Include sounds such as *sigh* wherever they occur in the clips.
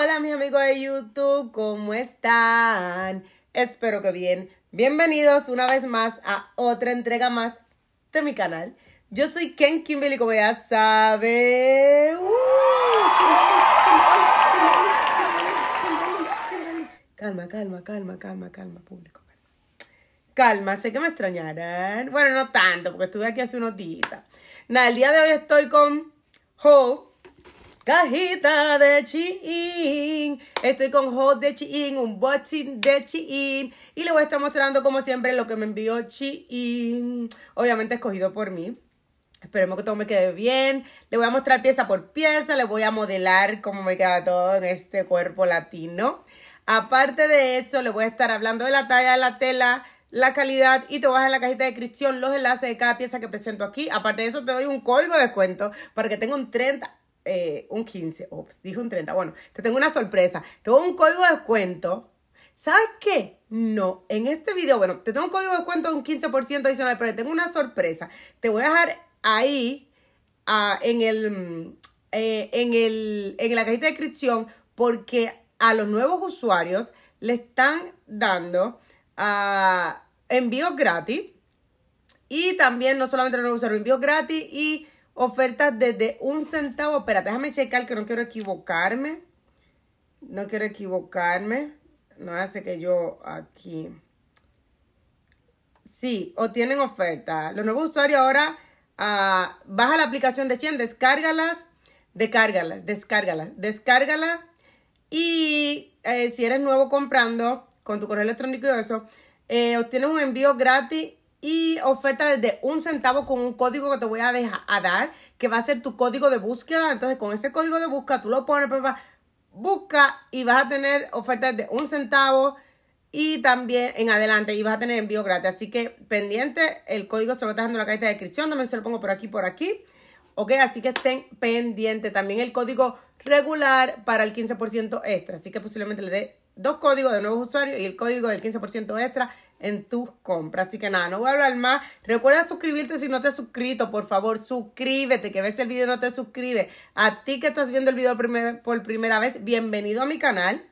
Hola mi amigo de YouTube, ¿cómo están? Espero que bien. Bienvenidos una vez más a otra entrega más de mi canal. Yo soy Ken Kimberly, como ya saben. Calma, calma, calma, calma, calma, público. Calma, sé que me extrañarán. Bueno, no tanto, porque estuve aquí hace unos días. Nada, el día de hoy estoy con Hope Cajita de Chi-In, Estoy con hot de Chi-In, un boxing de Chi-In Y le voy a estar mostrando, como siempre, lo que me envió Chi-In, Obviamente escogido por mí. Esperemos que todo me quede bien. Le voy a mostrar pieza por pieza. Le voy a modelar cómo me queda todo en este cuerpo latino. Aparte de eso, le voy a estar hablando de la talla de la tela, la calidad y te vas en la cajita de descripción los enlaces de cada pieza que presento aquí. Aparte de eso, te doy un código de descuento para que tenga un 30 eh, un 15, dije un 30. Bueno, te tengo una sorpresa. Tengo un código de descuento. ¿Sabes qué? No, en este video, bueno, te tengo un código de descuento de un 15% adicional, pero te tengo una sorpresa. Te voy a dejar ahí ah, mm, eh, en, el, en, la cajita de descripción porque a los nuevos usuarios le están dando ah, envíos gratis. Y también, no solamente los nuevos usuarios, envíos gratis y Ofertas desde un centavo. Espera, déjame checar que no quiero equivocarme. No quiero equivocarme. No hace que yo aquí. Sí, obtienen oferta. Los nuevos usuarios ahora ah, baja la aplicación de 100, descárgalas, descárgalas, descárgalas, descárgalas. Y eh, si eres nuevo comprando con tu correo electrónico y eso, eh, obtienes un envío gratis y oferta desde un centavo con un código que te voy a, dejar, a dar, que va a ser tu código de búsqueda. Entonces, con ese código de búsqueda, tú lo pones, busca y vas a tener ofertas de un centavo y también en adelante y vas a tener envío gratis. Así que pendiente, el código se lo está dejando en la cajita de descripción, también se lo pongo por aquí, por aquí. Ok, así que estén pendientes. También el código regular para el 15% extra. Así que posiblemente le dé dos códigos de nuevos usuarios y el código del 15% extra en tus compras. Así que nada, no voy a hablar más. Recuerda suscribirte si no te has suscrito, por favor, suscríbete, que ves el video no te suscribes. A ti que estás viendo el video por primera vez, bienvenido a mi canal.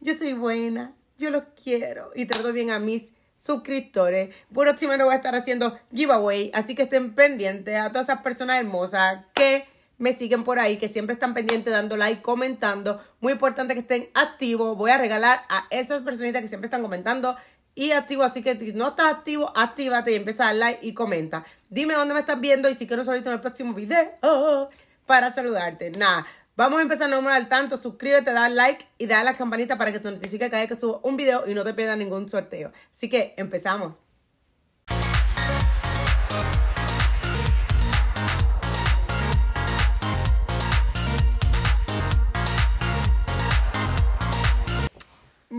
Yo soy buena, yo los quiero y trato bien a mis suscriptores. Próximamente voy a estar haciendo giveaway, así que estén pendientes a todas esas personas hermosas que me siguen por ahí, que siempre están pendientes, dando like, comentando. Muy importante que estén activos. Voy a regalar a esas personitas que siempre están comentando y activo. Así que si no estás activo, actívate y empieza a dar like y comenta. Dime dónde me estás viendo y si quiero solito en el próximo video para saludarte. Nada. Vamos a empezar a al tanto. Suscríbete, da like y da la campanita para que te notifique cada vez que subo un video y no te pierdas ningún sorteo. Así que empezamos.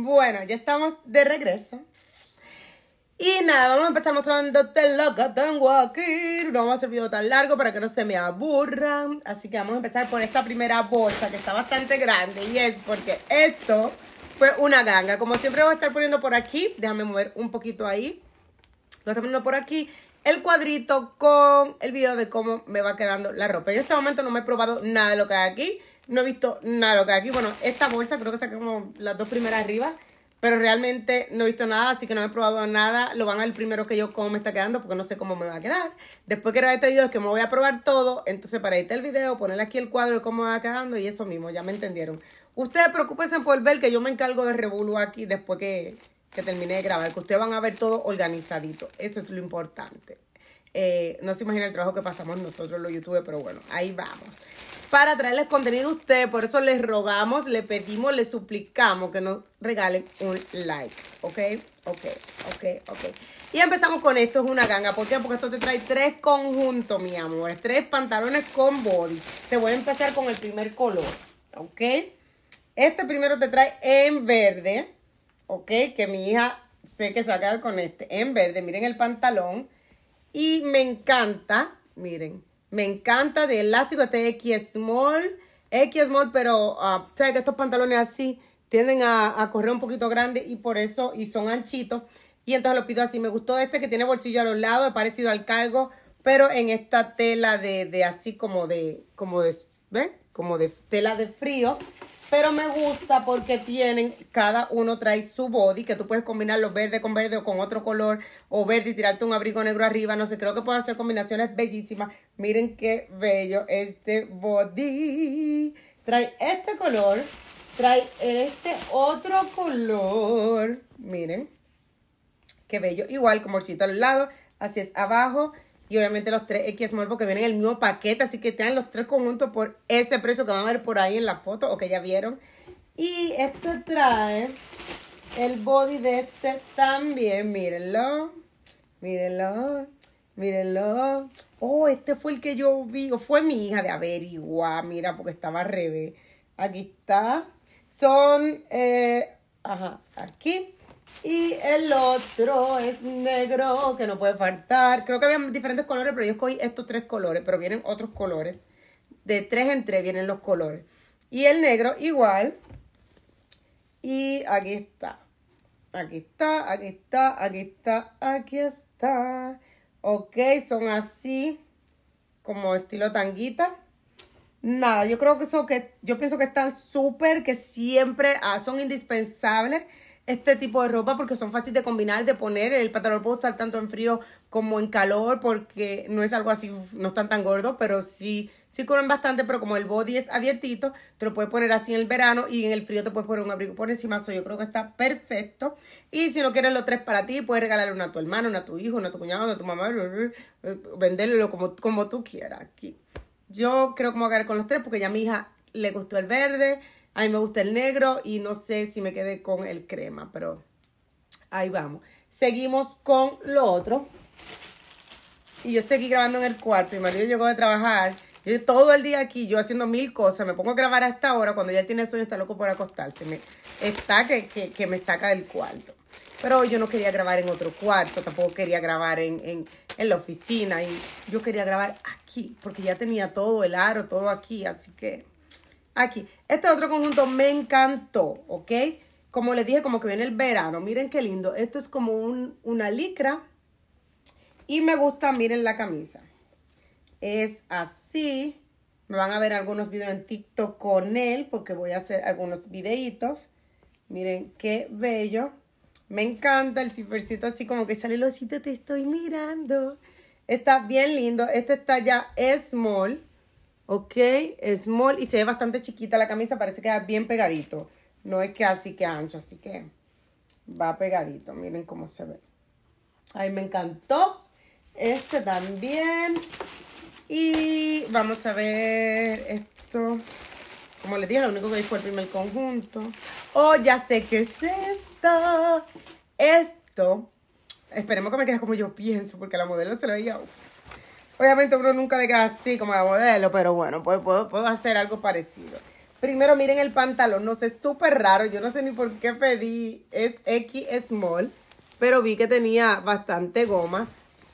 Bueno, ya estamos de regreso. Y nada, vamos a empezar mostrándote lo que tengo aquí. No vamos a hacer video tan largo para que no se me aburran. Así que vamos a empezar por esta primera bolsa que está bastante grande. Y es porque esto fue una ganga. Como siempre voy a estar poniendo por aquí. Déjame mover un poquito ahí. Lo estar poniendo por aquí el cuadrito con el video de cómo me va quedando la ropa. En este momento no me he probado nada de lo que hay aquí no he visto nada lo que hay aquí. Bueno, esta bolsa creo que saqué como las dos primeras arriba. Pero realmente no he visto nada, así que no he probado nada. Lo van a ver primero que yo cómo me está quedando porque no sé cómo me va a quedar. Después que grabé este video es que me voy a probar todo. Entonces para editar el video, ponerle aquí el cuadro de cómo me va quedando y eso mismo, ya me entendieron. Ustedes preocupense por ver que yo me encargo de revolu aquí después que, que termine de grabar. Que ustedes van a ver todo organizadito. Eso es lo importante. Eh, no se imagina el trabajo que pasamos nosotros los youtubers, pero bueno, ahí vamos. Para traerles contenido a ustedes, por eso les rogamos, les pedimos, les suplicamos que nos regalen un like. ¿Ok? Ok, ok, ok. Y empezamos con esto, es una ganga. ¿Por qué? Porque esto te trae tres conjuntos, mi amor. Tres pantalones con body. Te voy a empezar con el primer color. ¿Ok? Este primero te trae en verde. ¿Ok? Que mi hija sé que se va a quedar con este. En verde. Miren el pantalón y me encanta, miren, me encanta de elástico este X Small, X Small, pero ah, sabes que estos pantalones así tienden a, correr un poquito grande y por eso, y son anchitos. Y entonces lo pido así. Me gustó este que tiene bolsillo a los lados, es parecido al cargo, pero en esta tela de, de así como de, como de, ¿ven? Como de tela de frío. Pero me gusta porque tienen, cada uno trae su body, que tú puedes combinarlo verde con verde o con otro color, o verde y tirarte un abrigo negro arriba, no sé, creo que pueden hacer combinaciones bellísimas. Miren qué bello este body. Trae este color, trae este otro color, miren, qué bello. Igual con morcito al lado, así es abajo y obviamente los tres X Small porque vienen en el mismo paquete, así que tengan los tres conjuntos por ese precio que van a ver por ahí en la foto o que ya vieron. Y esto trae el body de este también, mírenlo, mírenlo, mírenlo. Oh, este fue el que yo vi, o fue mi hija de averiguar, mira, porque estaba al revés. Aquí está. Son, eh, ajá, aquí y el otro es negro, que no puede faltar. Creo que había diferentes colores, pero yo escogí estos tres colores, pero vienen otros colores. De tres en tres vienen los colores. Y el negro igual. Y aquí está. Aquí está, aquí está, aquí está, aquí está. Ok, son así, como estilo tanguita. Nada, yo creo que eso que, yo pienso que están súper, que siempre ah, son indispensables este tipo de ropa porque son fáciles de combinar, de poner. El pantalón puede estar tanto en frío como en calor porque no es algo así, no están tan gordos, pero sí, sí cubren bastante, pero como el body es abiertito, te lo puedes poner así en el verano y en el frío te puedes poner un abrigo por encima. yo creo que está perfecto. Y si no quieres los tres para ti, puedes regalarle una a tu hermano, una a tu hijo, una a tu cuñado, una a tu mamá, eh, venderlo como, como tú quieras aquí. Yo creo que me voy a quedar con los tres porque ya a mi hija le gustó el verde a mí me gusta el negro y no sé si me quedé con el crema, pero ahí vamos. Seguimos con lo otro. Y yo estoy aquí grabando en el cuarto. Mi marido llegó de trabajar. Yo todo el día aquí, yo haciendo mil cosas. Me pongo a grabar hasta ahora. Cuando ya tiene sueño, está loco por acostarse. está que, que, me saca del cuarto. Pero yo no quería grabar en otro cuarto. Tampoco quería grabar en, en, en la oficina. Y yo quería grabar aquí. Porque ya tenía todo el aro, todo aquí. Así que Aquí. Este otro conjunto me encantó, ¿ok? Como les dije, como que viene el verano. Miren qué lindo. Esto es como una licra. Y me gusta, miren la camisa. Es así. Me van a ver algunos videos en TikTok con él porque voy a hacer algunos videitos. Miren qué bello. Me encanta el cifercito así como que sale el osito, te estoy mirando. Está bien lindo. Este está ya small. Ok, small y se ve bastante chiquita la camisa, parece que va bien pegadito. No es que así que ancho, así que va pegadito. Miren cómo se ve. Ay, me encantó. Este también. Y vamos a ver esto. Como les dije, lo único que vi fue el primer conjunto. Oh, ya sé qué es esto. Esto. Esperemos que me quede como yo pienso, porque la modelo se lo veía. Obviamente uno nunca le queda así como la modelo, pero bueno, pues puedo, hacer algo parecido. Primero, miren el pantalón, no sé, súper raro, yo no sé ni por qué pedí, es X Small, pero vi que tenía bastante goma.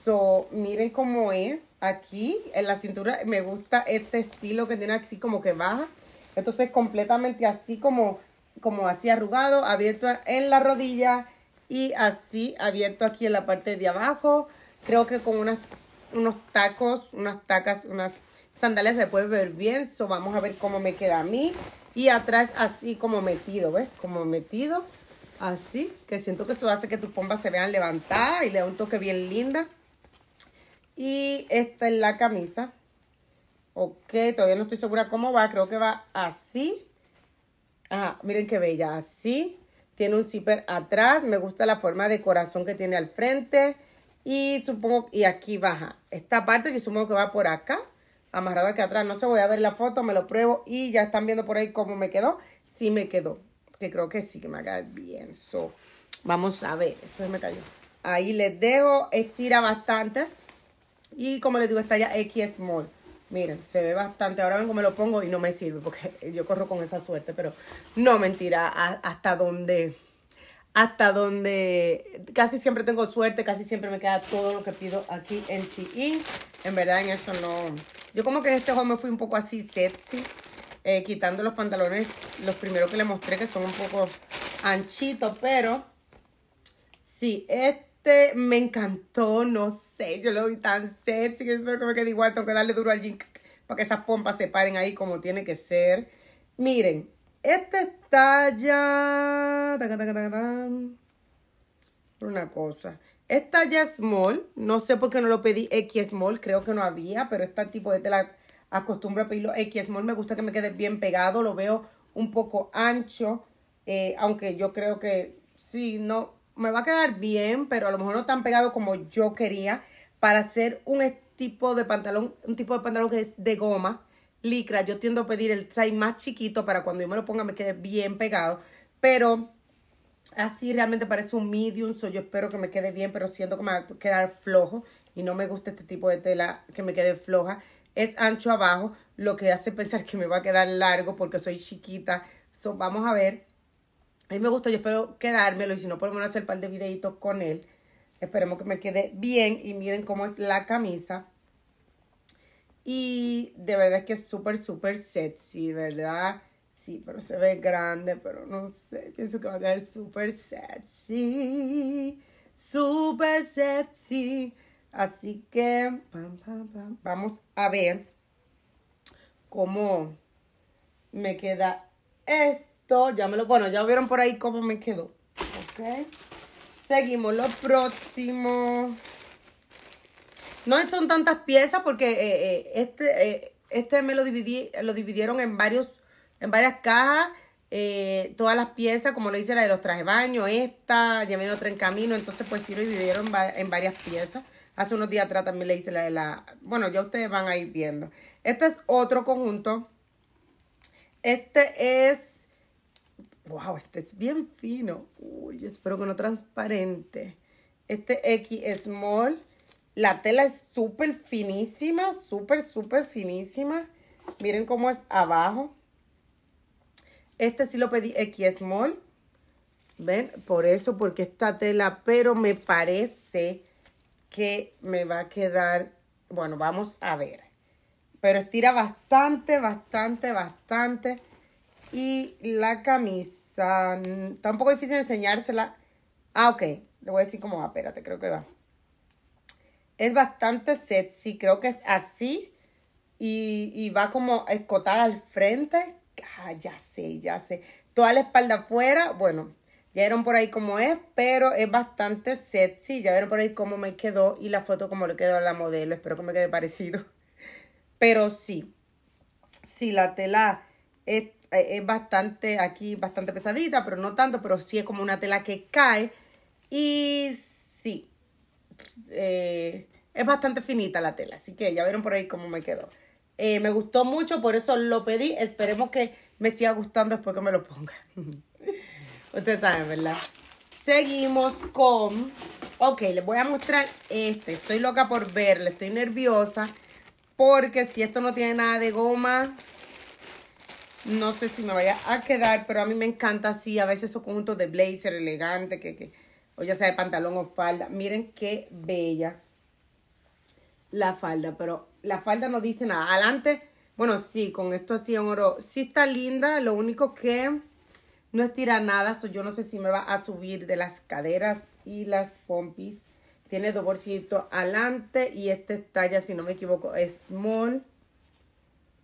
So, miren cómo es aquí en la cintura, me gusta este estilo que tiene aquí como que baja. Entonces, completamente así como, como así arrugado, abierto en la rodilla y así abierto aquí en la parte de abajo. Creo que con unas unos tacos, unas tacas, unas sandalias se puede ver bien. So, vamos a ver cómo me queda a mí. Y atrás así como metido, ¿ves? Como metido. Así, que siento que eso hace que tus pompas se vean levantadas y le da un toque bien linda. Y esta es la camisa. Ok, todavía no estoy segura cómo va. Creo que va así. Ah, miren qué bella. Así. Tiene un zipper atrás. Me gusta la forma de corazón que tiene al frente. Y supongo, y aquí baja. Esta parte yo supongo que va por acá, amarrado aquí atrás. No sé, voy a ver la foto, me lo pruebo y ya están viendo por ahí cómo me quedó. Sí me quedó, que creo que sí que me va a quedar bien. So, vamos a ver, esto se me cayó. Ahí les dejo, estira bastante. Y como les digo, está ya X Small. Miren, se ve bastante. Ahora ven cómo me lo pongo y no me sirve porque *laughs* yo corro con esa suerte. Pero no mentira, hasta donde hasta donde casi siempre tengo suerte, casi siempre me queda todo lo que pido aquí en Chi. En verdad, en eso no. Yo como que en este me fui un poco así sexy, eh, quitando los pantalones, los primeros que le mostré que son un poco anchitos, pero sí, este me encantó, no sé, yo lo vi tan sexy que espero que me quede igual, ah, tengo que darle duro al jean para que esas pompas se paren ahí como tiene que ser. Miren, este talla, Una cosa. Esta ya small. No sé por qué no lo pedí X small. Creo que no había, pero este tipo de tela acostumbro a pedirlo X small. Me gusta que me quede bien pegado. Lo veo un poco ancho. Eh, aunque yo creo que sí, no... Me va a quedar bien, pero a lo mejor no tan pegado como yo quería. Para hacer un tipo de pantalón, un tipo de pantalón que es de goma yo tiendo a pedir el size más chiquito para cuando yo me lo ponga me quede bien pegado. Pero así realmente parece un medium, yo espero que me quede bien, pero siento que me va a quedar flojo y no me gusta este tipo de tela que me quede floja. Es ancho abajo, lo que hace pensar que me va a quedar largo porque soy chiquita. So, vamos a ver. A mí me gusta, yo espero quedármelo y si no, por hacer un par de videitos con él. Esperemos que me quede bien y miren cómo es la camisa. Y de verdad es que es súper, súper sexy, ¿verdad? Sí, pero se ve grande, pero no sé. Pienso que va a quedar súper sexy. Súper sexy. Así que vamos a ver cómo me queda esto. Ya me lo, bueno, ya vieron por ahí cómo me quedó. Seguimos lo próximo. No son tantas piezas porque eh, eh, este, eh, este me lo, dividí, lo dividieron en, varios, en varias cajas. todas las piezas, como lo hice la de los trajes baño, esta, ya dio otra en camino. Entonces, pues sí lo dividieron en varias piezas. Hace unos días atrás también le hice la de la... Bueno, ya ustedes van a ir viendo. Este es otro conjunto. Este es... Wow, este es bien fino. Uy, espero que no transparente. Este X Small. La tela es súper finísima, súper, súper finísima. Miren cómo es abajo. Este sí lo pedí X Small. ¿Ven? Por eso, porque esta tela, pero me parece que me va a quedar... Bueno, vamos a ver. Pero estira bastante, bastante, bastante. Y la camisa... Mm, está un poco difícil enseñársela. Ah, ok. Le voy a decir cómo va. Espérate, creo que va es bastante sexy, creo que es así y, va como escotada al frente. Ah, ya sé, ya sé. Toda la espalda afuera, bueno, ya vieron por ahí cómo es, pero es bastante sexy. Ya vieron por ahí cómo me quedó y la foto cómo le quedó a la modelo. Espero que me quede parecido. *laughs* Pero sí, sí, la tela es, eh, es bastante, aquí bastante pesadita, pero no tanto, pero sí es como una tela que cae. Y sí, eh, es bastante finita la tela, así que ya vieron por ahí cómo me quedó. Eh, me gustó mucho, por eso lo pedí. Esperemos que me siga gustando después que me lo ponga. *laughs* Ustedes saben, ¿verdad? Seguimos con... Ok, les voy a mostrar este. Estoy loca por verlo, estoy nerviosa. Porque si esto no tiene nada de goma, no sé si me vaya a quedar. Pero a mí me encanta así, a veces esos conjuntos de blazer elegante que, que o ya sea de pantalón o falda. Miren qué bella la falda, pero la falda no dice nada. Adelante, bueno, sí, con esto así en oro, sí está linda, lo único que no estira nada, yo no sé si me va a subir de las caderas y las pompis. Tiene dos bolsitos adelante y este talla, si no me equivoco, es small.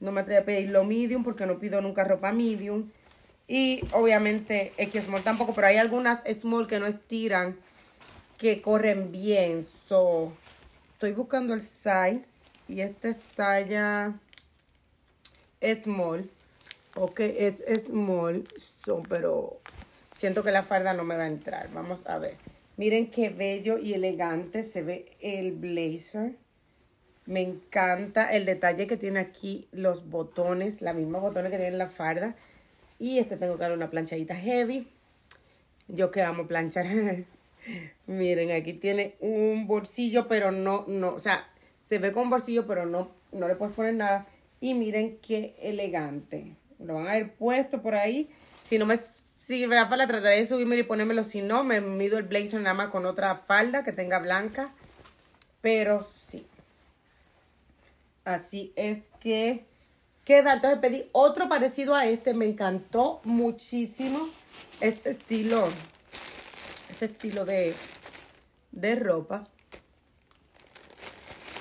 No me atrevo a pedirlo medium porque no pido nunca ropa medium. Y obviamente X-Small tampoco, pero hay algunas Small que no estiran, que corren bien. So, estoy buscando el size y esta es talla Small. Ok, es Small, so, pero siento que la farda no me va a entrar. Vamos a ver. Miren qué bello y elegante se ve el blazer. Me encanta el detalle que tiene aquí los botones, la misma botones que tiene la farda. Y este tengo que dar una planchadita heavy. Yo que amo planchar. *laughs* Miren, aquí tiene un bolsillo, pero no, no, o sea, se ve con bolsillo, pero no, no le puedes poner nada. Y miren qué elegante. Lo van a haber puesto por ahí. Si no me sirve la falda, trataré de subirme y ponérmelo. Si no, me mido el blazer nada más con otra falda que tenga blanca. Pero sí. Así es que queda. Entonces pedí otro parecido a este. Me encantó muchísimo este estilo. Ese estilo de, ropa.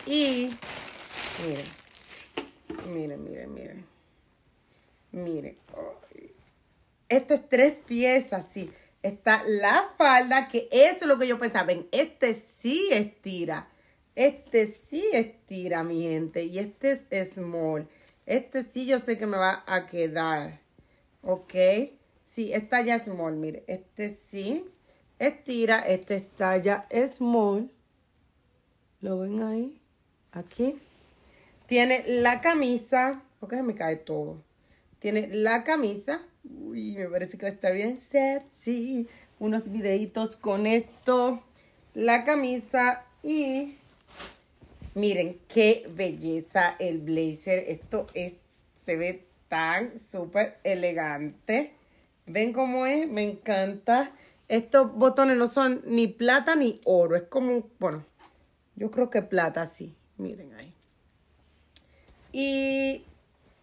Y miren, miren, miren, miren. Miren. Estas es tres piezas, sí. Está la falda, que eso es lo que yo pensaba. Ven, este sí estira. Este sí estira, mi gente. Y este es small. Este sí yo sé que me va a quedar. ¿Ok? Sí, es talla small, mire. Este sí. Estira, este es talla small. ¿Lo ven ahí? Aquí. Tiene la camisa. Porque me cae todo. Tiene la camisa. Uy, me parece que va a estar bien sexy. Unos videitos con esto. La camisa y Miren qué belleza el blazer. Esto es, se ve tan súper elegante. ¿Ven cómo es? Me encanta. Estos botones no son ni plata ni oro. Es como, bueno, yo creo que plata sí. Miren ahí. Y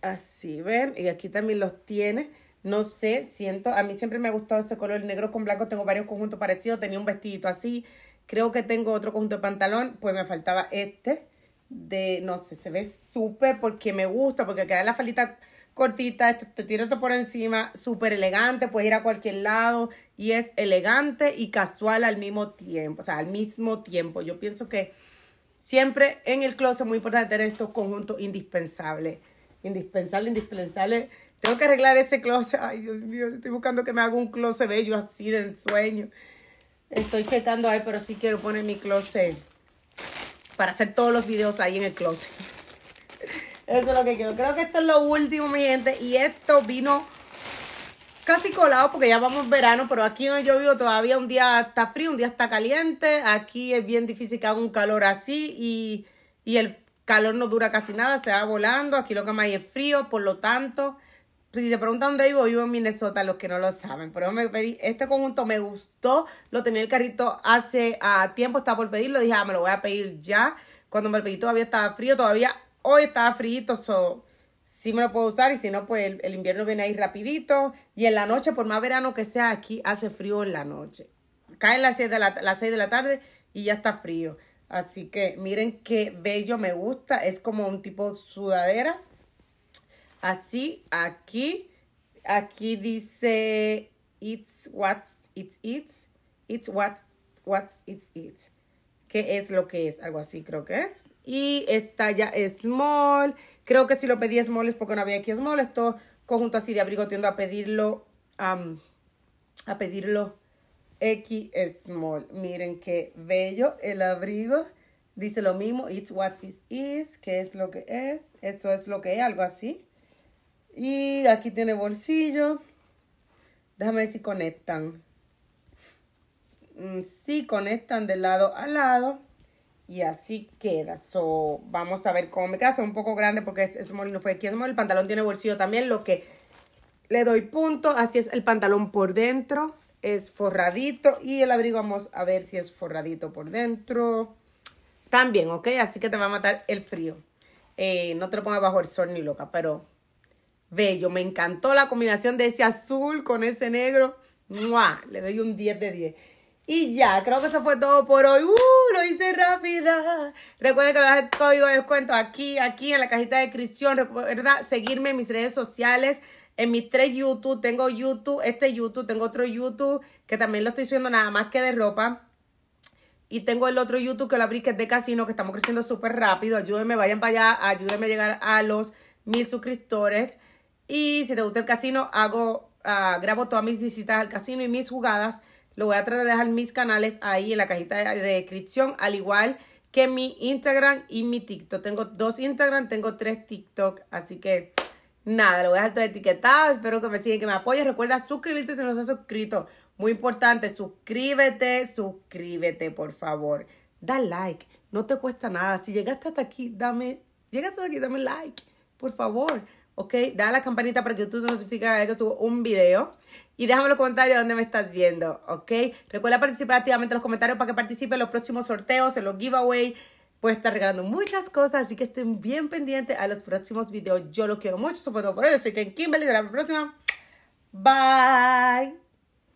así, ¿ven? Y aquí también los tiene. No sé, siento, a mí siempre me ha gustado ese color negro con blanco. Tengo varios conjuntos parecidos. Tenía un vestidito así. Creo que tengo otro conjunto de pantalón, pues me faltaba este. De, no sé, se ve súper porque me gusta, porque queda la falita cortita, esto, te tiro esto por encima, súper elegante, puedes ir a cualquier lado y es elegante y casual al mismo tiempo, o sea, al mismo tiempo. Yo pienso que siempre en el closet es muy importante tener estos conjuntos indispensables, indispensables, indispensables, Tengo que arreglar ese closet, ay Dios mío, estoy buscando que me haga un closet bello así del sueño. Estoy checando ahí, pero sí quiero poner mi closet para hacer todos los videos ahí en el closet. *laughs* Eso es lo que quiero. Creo que esto es lo último, mi gente. Y esto vino casi colado porque ya vamos verano, pero aquí donde yo vivo todavía un día está frío, un día está caliente. Aquí es bien difícil que haga un calor así y, y el calor no dura casi nada, se va volando. Aquí lo que más hay es frío, por lo tanto... Si se preguntan dónde vivo, vivo en Minnesota, los que no lo saben. Por eso me pedí, este conjunto me gustó, lo tenía el carrito hace ah, tiempo, estaba por pedirlo, dije, ah, me lo voy a pedir ya. Cuando me lo pedí todavía estaba frío, todavía hoy estaba frío, so, sí me lo puedo usar y si no, pues el, invierno viene ahí rapidito. Y en la noche, por más verano que sea, aquí hace frío en la noche. Caen las 6 de la, las 6 de la tarde y ya está frío. Así que miren qué bello me gusta, es como un tipo sudadera Así, aquí, aquí dice it's what it's, it's, it's what, what it it's ¿Qué es lo que es? Algo así creo que es. Y esta ya small. Creo que si lo pedí small es porque no había aquí small. Esto conjunto así de abrigo tiendo a pedirlo, a pedirlo X small. Miren qué bello el abrigo. Dice lo mismo, it's what it is, que es lo que es, eso es lo que es, algo así. Y aquí tiene bolsillo. Déjame ver si conectan. Mm, sí, conectan de lado a lado. Y así queda. So, vamos a ver cómo me queda. Es un poco grande porque es small no fue aquí El pantalón tiene bolsillo también. Lo que le doy punto. Así es el pantalón por dentro. Es forradito. Y el abrigo vamos a ver si es forradito por dentro. También, ¿ok? Así que te va a matar el frío. Eh, no te lo pongas bajo el sol ni loca, pero Bello, me encantó la combinación de ese azul con ese negro. ¡Mua! Le doy un 10 de 10. Y ya, creo que eso fue todo por hoy. ¡Uh! Lo hice rápida. Recuerden que lo el código de descuento aquí, aquí en la cajita de descripción. Recuerda seguirme en mis redes sociales, en mis tres YouTube. Tengo YouTube, este YouTube, tengo otro YouTube que también lo estoy subiendo nada más que de ropa. Y tengo el otro YouTube que lo abrí que es de casino, que estamos creciendo súper rápido. Ayúdenme, vayan para allá, ayúdenme a llegar a los mil suscriptores. Y si te gusta el casino, hago, ah, grabo todas mis visitas al casino y mis jugadas. Lo voy a tratar de dejar mis canales ahí en la cajita de descripción, al igual que mi Instagram y mi TikTok. Tengo dos Instagram, tengo tres TikTok, así que nada, lo voy a dejar todo etiquetado. Espero que me sigan, que me apoyen. Recuerda suscribirte si no estás suscrito. Muy importante, suscríbete, suscríbete, por favor. Da like, no te cuesta nada. Si llegaste hasta aquí, dame, llegaste hasta aquí, dame like, por favor. ¿ok? Da la campanita para que YouTube te notifique cada vez que subo un video. Y déjame en los comentarios dónde me estás viendo, ¿ok? Recuerda participar activamente en los comentarios para que participe en los próximos sorteos, en los giveaways. pues estar regalando muchas cosas, así que estén bien pendientes a los próximos videos. Yo los quiero mucho. Eso fue todo por hoy. soy Ken Kimberly. Hasta la próxima. Bye.